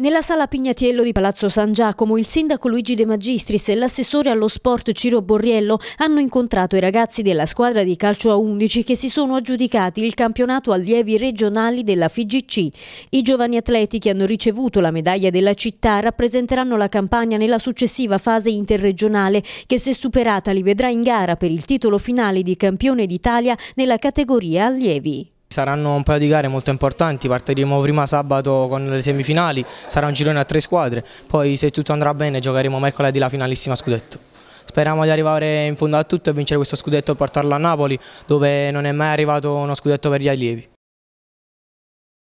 Nella sala Pignatiello di Palazzo San Giacomo il sindaco Luigi De Magistris e l'assessore allo sport Ciro Borriello hanno incontrato i ragazzi della squadra di calcio a 11 che si sono aggiudicati il campionato allievi regionali della FIGC. I giovani atleti che hanno ricevuto la medaglia della città rappresenteranno la campagna nella successiva fase interregionale che se superata li vedrà in gara per il titolo finale di campione d'Italia nella categoria allievi. Saranno un paio di gare molto importanti, partiremo prima sabato con le semifinali, sarà un girone a tre squadre, poi se tutto andrà bene giocheremo mercoledì la finalissima scudetto. Speriamo di arrivare in fondo a tutto e vincere questo scudetto e portarlo a Napoli dove non è mai arrivato uno scudetto per gli allievi.